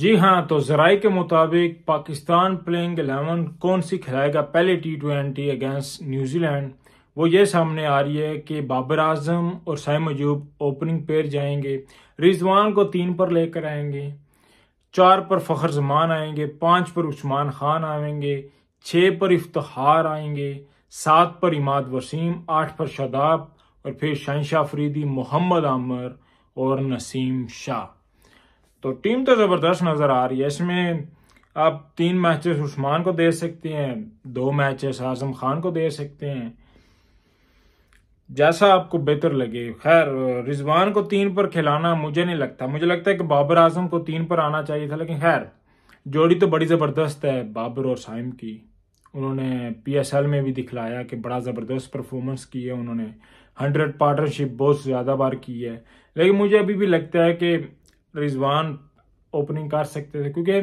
जी हाँ तो जरा के मुताबिक पाकिस्तान प्लेइंग एलेवन कौन सी खिलाएगा पहले टी ट्वेंटी अगेंस्ट न्यूजीलैंड वो ये सामने आ रही है कि बाबर आजम और साइम अजूब ओपनिंग पेयर जाएंगे रिजवान को तीन पर लेकर आएंगे चार पर फ़खर जमान आएंगे पाँच पर उस्मान खान आएंगे छः पर इफ्तार आएंगे सात पर इमाद वसीम आठ पर शादाब और फिर शहशाह फरीदी मोहम्मद आमर और नसीम शाह तो टीम तो ज़बरदस्त नज़र आ रही है इसमें आप तीन मैचेस उस्मान को दे सकते हैं दो मैचेस आजम खान को दे सकते हैं जैसा आपको बेहतर लगे खैर रिजवान को तीन पर खिलाना मुझे नहीं लगता मुझे लगता है कि बाबर आजम को तीन पर आना चाहिए था लेकिन खैर जोड़ी तो बड़ी ज़बरदस्त है बाबर और साइम की उन्होंने पीएसएल में भी दिखलाया कि बड़ा ज़बरदस्त परफॉर्मेंस की है उन्होंने हंड्रेड पार्टनरशिप बहुत ज़्यादा बार की है लेकिन मुझे अभी भी लगता है कि रिजवान ओपनिंग कर सकते थे क्योंकि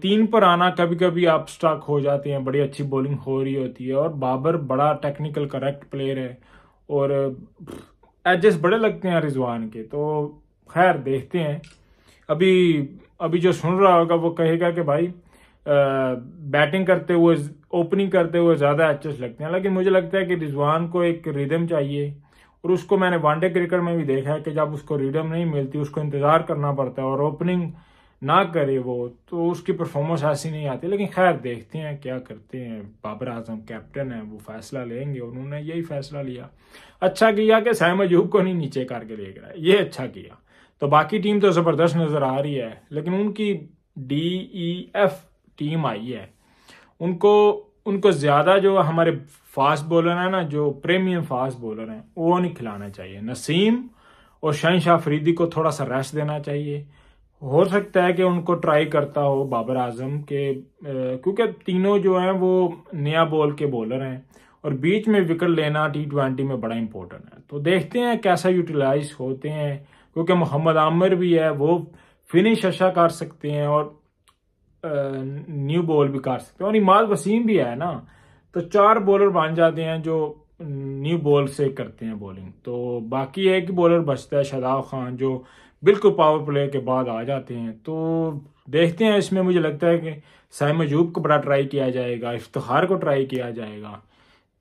तीन पर आना कभी कभी आप स्टॉक हो जाते हैं बड़ी अच्छी बॉलिंग हो रही होती है और बाबर बड़ा टेक्निकल करेक्ट प्लेयर है और एडजस्ट बड़े लगते हैं रिजवान के तो खैर देखते हैं अभी अभी जो सुन रहा होगा वो कहेगा कि भाई आ, बैटिंग करते हुए ओपनिंग करते हुए ज़्यादा एडजस्ट लगते हैं लेकिन मुझे लगता है कि रिजवान को एक रिदम चाहिए और उसको मैंने वनडे क्रिकेट में भी देखा है कि जब उसको रीडम नहीं मिलती उसको इंतजार करना पड़ता है और ओपनिंग ना करे वो तो उसकी परफॉर्मेंस ऐसी नहीं आती लेकिन खैर देखते हैं क्या करते हैं बाबर आजम कैप्टन है वो फैसला लेंगे उन्होंने यही फैसला लिया अच्छा किया कि सैम अजूब को नहीं नीचे करके ले गया ये अच्छा किया तो बाकी टीम तो ज़बरदस्त नज़र आ रही है लेकिन उनकी डी ई एफ टीम आई है उनको उनको ज़्यादा जो हमारे फास्ट बॉलर हैं ना जो प्रीमियम फास्ट बॉलर हैं वो नहीं खिलाना चाहिए नसीम और शहनशाह फरीदी को थोड़ा सा रेस्ट देना चाहिए हो सकता है कि उनको ट्राई करता हो बाबर आजम के क्योंकि तीनों जो हैं वो नया बॉल के बॉलर हैं और बीच में विकेट लेना टी ट्वेंटी में बड़ा इंपॉर्टेंट है तो देखते हैं कैसा यूटिलाइज होते हैं क्योंकि मोहम्मद आमिर भी है वो फिनिश अच्छा कर सकते हैं और न्यू बॉल भी कर सकते हैं और इमाद वसीम भी है ना तो चार बॉलर बन जाते हैं जो न्यू बॉल से करते हैं बॉलिंग तो बाकी एक बॉलर बचता है शदाब खान जो बिल्कुल पावर प्ले के बाद आ जाते हैं तो देखते हैं इसमें मुझे लगता है कि साइम अजूब को बड़ा ट्राई किया जाएगा इफ्तार को ट्राई किया जाएगा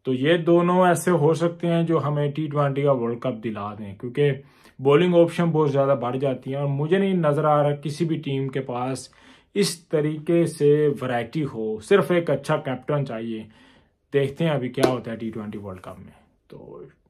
तो ये दोनों ऐसे हो सकते हैं जो हमें टी ट्वेंटी का वर्ल्ड कप दिला दें क्योंकि बॉलिंग ऑप्शन बहुत ज़्यादा बढ़ जाती है और मुझे नहीं नज़र आ रहा किसी भी टीम के पास इस तरीके से वैरायटी हो सिर्फ एक अच्छा कैप्टन चाहिए देखते हैं अभी क्या होता है टी ट्वेंटी वर्ल्ड कप में तो